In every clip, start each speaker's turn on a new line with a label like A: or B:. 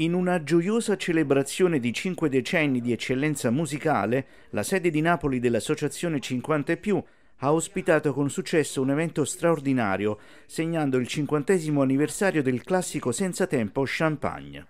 A: In una gioiosa celebrazione di cinque decenni di eccellenza musicale, la sede di Napoli dell'Associazione 50 e più ha ospitato con successo un evento straordinario, segnando il cinquantesimo anniversario del classico senza tempo Champagne.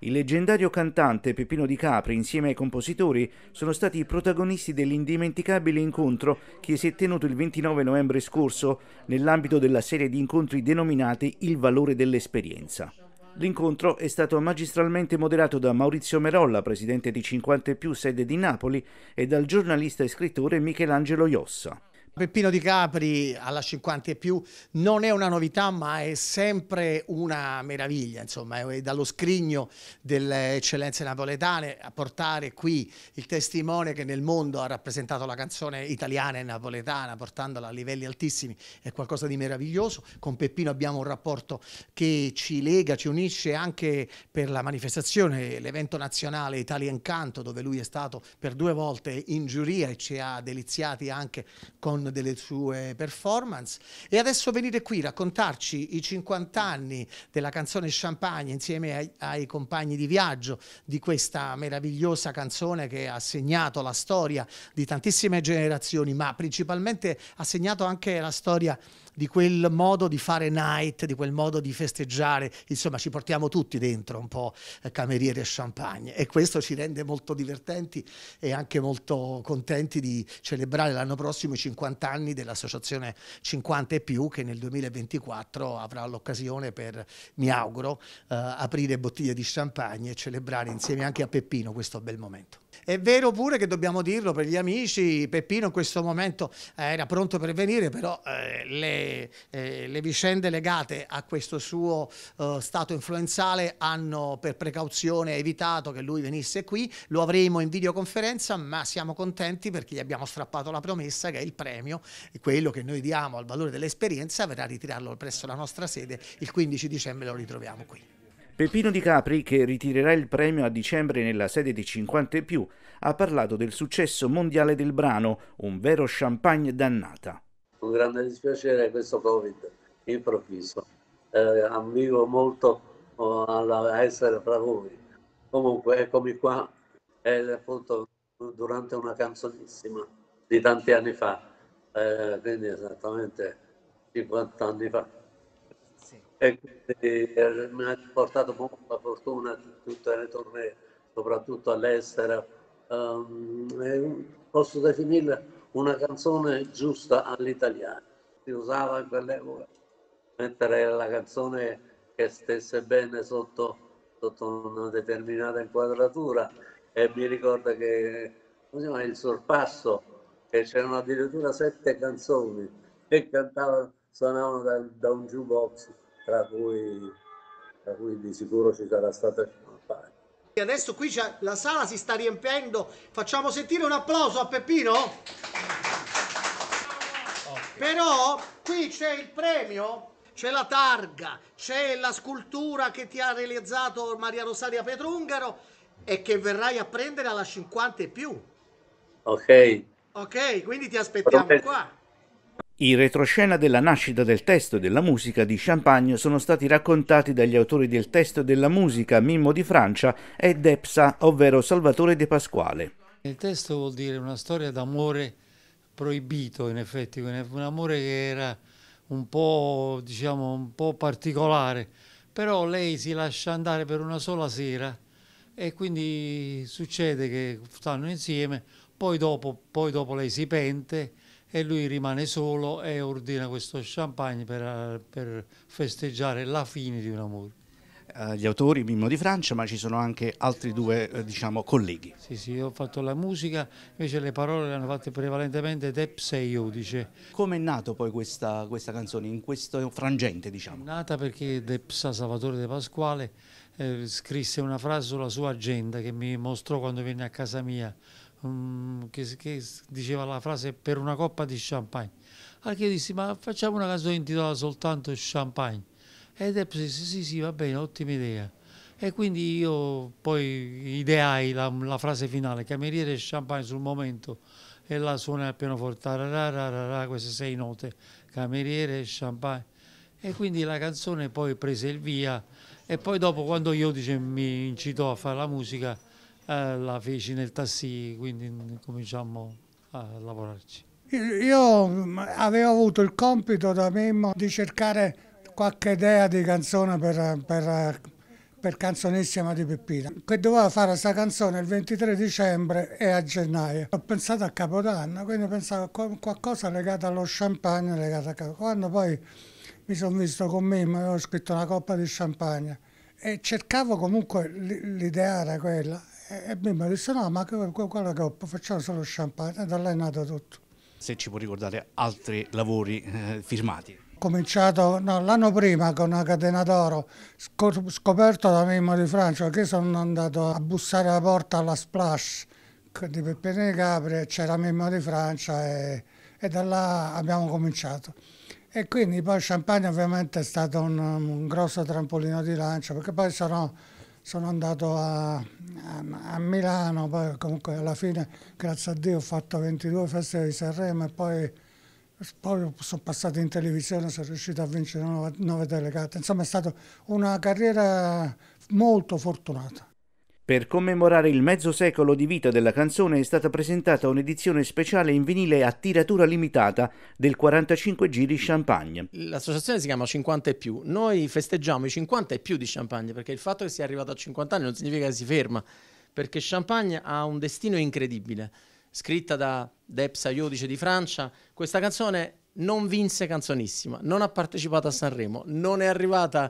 A: Il leggendario cantante Peppino Di Capri, insieme ai compositori, sono stati i protagonisti dell'indimenticabile incontro che si è tenuto il 29 novembre scorso nell'ambito della serie di incontri denominati Il valore dell'esperienza. L'incontro è stato magistralmente moderato da Maurizio Merolla, presidente di 50 e più sede di Napoli, e dal giornalista e scrittore Michelangelo Iossa. Peppino Di Capri alla
B: 50 e più non è una novità ma è sempre una meraviglia, insomma, è dallo scrigno delle eccellenze napoletane a portare qui il testimone che nel mondo ha rappresentato la canzone italiana e napoletana portandola a livelli altissimi è qualcosa di meraviglioso, con Peppino abbiamo un rapporto che ci lega, ci unisce anche per la manifestazione, l'evento nazionale Italian Canto dove lui è stato per due volte in giuria e ci ha deliziati anche con delle sue performance. E adesso venire qui a raccontarci i 50 anni della canzone Champagne insieme ai, ai compagni di viaggio di questa meravigliosa canzone che ha segnato la storia di tantissime generazioni, ma principalmente ha segnato anche la storia di quel modo di fare night, di quel modo di festeggiare, insomma ci portiamo tutti dentro un po' eh, cameriere e champagne e questo ci rende molto divertenti e anche molto contenti di celebrare l'anno prossimo i 50 anni dell'associazione 50 e più che nel 2024 avrà l'occasione per, mi auguro, eh, aprire bottiglie di champagne e celebrare insieme anche a Peppino questo bel momento. È vero pure che dobbiamo dirlo per gli amici, Peppino in questo momento eh, era pronto per venire, però eh, le, eh, le, vicende legate a questo suo eh, stato influenzale hanno per precauzione evitato che lui venisse qui, lo avremo in videoconferenza, ma siamo contenti perché gli abbiamo strappato la promessa che il premio, quello che noi diamo al valore dell'esperienza, verrà a ritirarlo presso la nostra sede il 15 dicembre, lo ritroviamo qui.
A: Peppino Di Capri, che ritirerà il premio a dicembre nella sede di 50 e più, ha parlato del successo mondiale del brano, un vero champagne dannata.
C: Un grande dispiacere questo Covid improvviso. Eh, ambivo molto oh, a essere fra voi. Comunque, eccomi qua, è appunto durante una canzonissima di tanti anni fa, eh, quindi esattamente 50 anni fa e eh, mi ha portato molta fortuna in tutte le tornee, soprattutto all'estero. Um, posso definirla una canzone giusta all'italiano. Si usava in quell'epoca mettere la canzone che stesse bene sotto, sotto una determinata inquadratura e mi ricordo che diciamo, il sorpasso che c'erano addirittura sette canzoni che cantavano, suonavano da, da un jukebox tra cui, tra cui di sicuro ci sarà stata
B: Sciampani. Adesso qui la sala si sta riempiendo, facciamo sentire un applauso a Peppino. Però qui c'è il premio c'è la targa, c'è la scultura che ti ha realizzato Maria Rosaria Petrungaro e che verrai a prendere alla 50 e più. Ok. Ok, quindi ti aspettiamo Promesso. qua.
A: I retroscena della nascita del testo e della musica di Champagne sono stati raccontati dagli autori del testo e della musica Mimmo di Francia e Depsa, ovvero Salvatore De Pasquale.
C: Il testo vuol dire una storia d'amore proibito, in effetti, un amore che era un po', diciamo, un po' particolare, però lei si lascia andare per una sola sera e quindi succede che stanno insieme, poi dopo, poi dopo lei si pente e lui rimane solo e ordina questo champagne per, per festeggiare la fine di un amore.
A: gli autori Mimmo di Francia, ma ci sono anche altri due eh, diciamo, colleghi.
C: Sì, sì, io ho fatto la musica, invece le parole le hanno fatte prevalentemente Tepse e Iodice.
A: Come è nata poi questa, questa, canzone, in questo frangente? Diciamo?
C: È nata perché Depsa Salvatore De Pasquale eh, scrisse una frase sulla sua agenda che mi mostrò quando venne a casa mia Mm, che, che, diceva la frase per una coppa di champagne. Anche ah, io dissi ma facciamo una canzone intitolata soltanto champagne. Ed eh, è disse sì sì va bene, ottima idea. E quindi io poi ideai la, la frase finale, cameriere e champagne sul momento e la suona al pianoforte, tarararara, queste sei note, cameriere e champagne. E quindi la canzone poi prese il via e poi dopo quando Iodice mi incitò a fare la musica eh, la feci nel tassì, quindi mm, cominciamo a lavorarci.
D: Io mm, avevo avuto il compito da Mimmo di cercare qualche idea di canzone per, per, per Canzonissima di Peppina, che doveva fare questa canzone il 23 dicembre e a gennaio. Ho pensato a Capodanno, quindi pensavo a qualcosa legato allo champagne, legato a Capodanno. Quando poi mi sono visto con Mimmo, avevo scritto una coppa di champagne e cercavo comunque l'idea era quella e eh, eh, mi disse no ma quella coppa facciamo solo champagne e da là è nato tutto.
A: Se ci può ricordare altri lavori eh, firmati.
D: Ho cominciato no, l'anno prima con una catena d'oro scoperto da Mimmo di Francia perché sono andato a bussare alla porta alla Splash di Peppino Peppine Capri c'era Mimmo di Francia e, e da là abbiamo cominciato. E quindi poi Champagne ovviamente è stato un, un grosso trampolino di lancio perché poi sono sono andato a, a, a, Milano, poi comunque alla fine, grazie a Dio, ho fatto 22 feste di Sanremo e poi, poi sono passato in televisione, sono riuscito a vincere 9 delegate. Insomma è stata una carriera molto fortunata.
A: Per commemorare il mezzo secolo di vita della canzone è stata presentata un'edizione speciale in vinile a tiratura limitata del 45 giri Champagne.
E: L'associazione si chiama 50 e più. Noi festeggiamo i 50 e più di Champagne perché il fatto che sia arrivato a 50 anni non significa che si ferma, perché Champagne ha un destino incredibile. Scritta da Depsa Iodice di Francia, questa canzone non vinse canzonissima, non ha partecipato a Sanremo, non è arrivata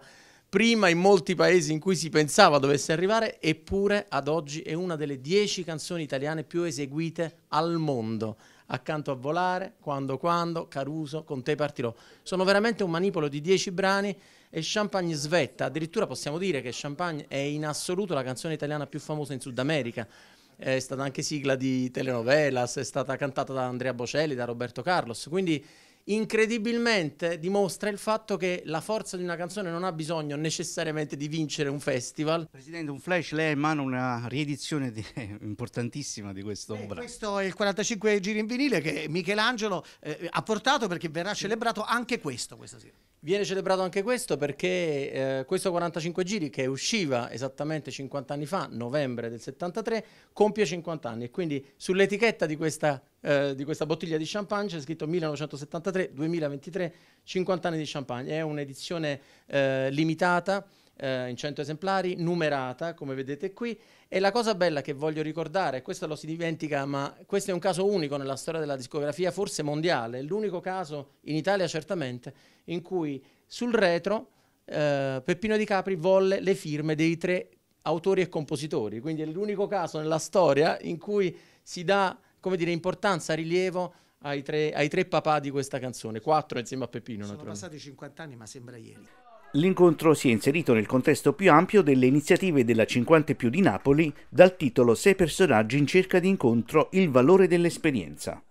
E: prima in molti paesi in cui si pensava dovesse arrivare, eppure ad oggi è una delle dieci canzoni italiane più eseguite al mondo. Accanto a Volare, Quando Quando, Caruso, Con te partirò. Sono veramente un manipolo di dieci brani e Champagne svetta. Addirittura possiamo dire che Champagne è in assoluto la canzone italiana più famosa in Sud America è stata anche sigla di telenovelas, è stata cantata da Andrea Bocelli, da Roberto Carlos, quindi incredibilmente dimostra il fatto che la forza di una canzone non ha bisogno necessariamente di vincere un festival.
A: Presidente, un flash, lei ha in mano una riedizione di, importantissima di questo Eh,
B: questo è il 45 giri in vinile che Michelangelo eh, ha portato perché verrà sì. celebrato anche questo questa sera.
E: Viene celebrato anche questo perché eh, questo 45 giri che usciva esattamente 50 anni fa, novembre del 73, compie 50 anni e quindi sull'etichetta di questa, eh, di questa bottiglia di champagne c'è scritto 1973-2023, 50 anni di champagne. È un'edizione eh, limitata eh, in 100 esemplari, numerata come vedete qui. E la cosa bella che voglio ricordare, questo lo si dimentica, ma questo è un caso unico nella storia della discografia, forse mondiale, l'unico caso in Italia certamente, in cui sul retro eh, Peppino Di Capri volle le firme dei tre autori e compositori, quindi è l'unico caso nella storia in cui si dà come dire, importanza, rilievo ai tre, ai tre papà di questa canzone, quattro insieme a Peppino. Sono passati
B: 50 anni, ma sembra ieri.
A: L'incontro si è inserito nel contesto più ampio delle iniziative della 50 più di Napoli dal titolo Sei personaggi in cerca di incontro, il valore dell'esperienza.